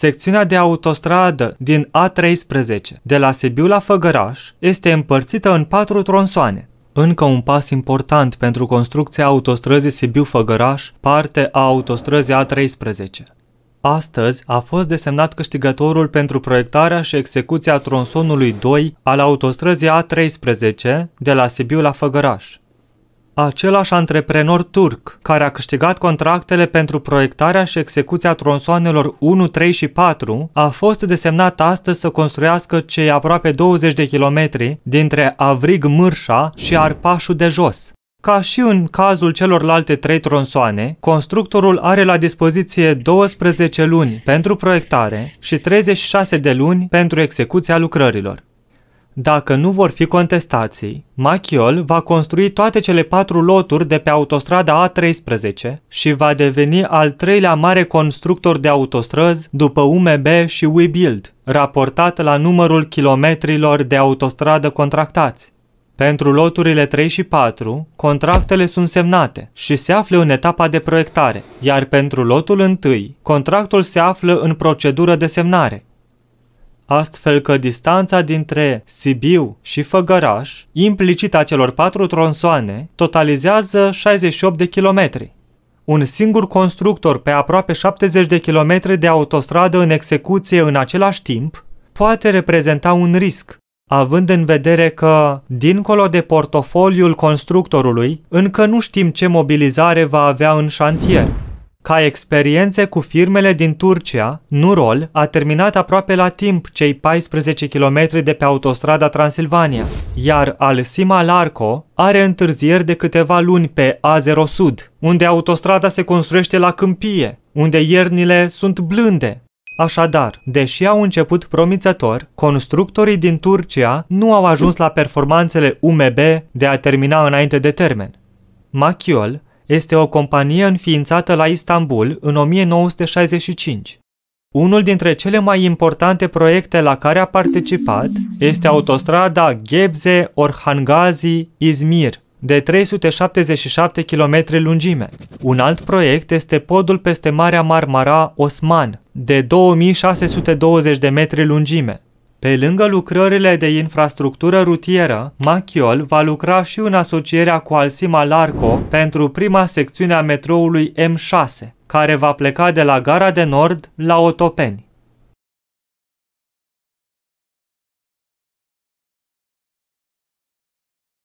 Secțiunea de autostradă din A13 de la Sibiu la Făgăraș este împărțită în patru tronsoane. Încă un pas important pentru construcția autostrăzii Sibiu-Făgăraș, parte a autostrăzii A13. Astăzi a fost desemnat câștigătorul pentru proiectarea și execuția tronsonului 2 al autostrăzii A13 de la Sibiu la Făgăraș același antreprenor turc care a câștigat contractele pentru proiectarea și execuția tronsoanelor 1, 3 și 4, a fost desemnat astăzi să construiască cei aproape 20 de kilometri dintre Avrig Mârșa și Arpașul de Jos. Ca și în cazul celorlalte trei tronsoane, constructorul are la dispoziție 12 luni pentru proiectare și 36 de luni pentru execuția lucrărilor. Dacă nu vor fi contestații, Machiol va construi toate cele patru loturi de pe autostrada A13 și va deveni al treilea mare constructor de autostrăzi după UMB și WeBuild, raportat la numărul kilometrilor de autostradă contractați. Pentru loturile 3 și 4, contractele sunt semnate și se află în etapa de proiectare, iar pentru lotul 1, contractul se află în procedură de semnare astfel că distanța dintre Sibiu și Făgăraș, implicit a celor patru tronsoane, totalizează 68 de kilometri. Un singur constructor pe aproape 70 de kilometri de autostradă în execuție în același timp poate reprezenta un risc, având în vedere că, dincolo de portofoliul constructorului, încă nu știm ce mobilizare va avea în șantier. Ca experiențe cu firmele din Turcia, Nurol a terminat aproape la timp cei 14 km de pe autostrada Transilvania, iar al Sima Larco are întârzieri de câteva luni pe A0 Sud, unde autostrada se construiește la câmpie, unde iernile sunt blânde, Așadar, deși au început promițător, constructorii din Turcia nu au ajuns la performanțele UMB de a termina înainte de termen. Machiol este o companie înființată la Istanbul în 1965. Unul dintre cele mai importante proiecte la care a participat este autostrada Gebze Orhangazi Izmir, de 377 km lungime. Un alt proiect este podul peste Marea Marmara Osman, de 2620 de metri lungime. Pe lângă lucrările de infrastructură rutieră, Machiol va lucra și în asocierea cu Alsima Larco pentru prima secțiune a metroului M6, care va pleca de la Gara de Nord la Otopeni.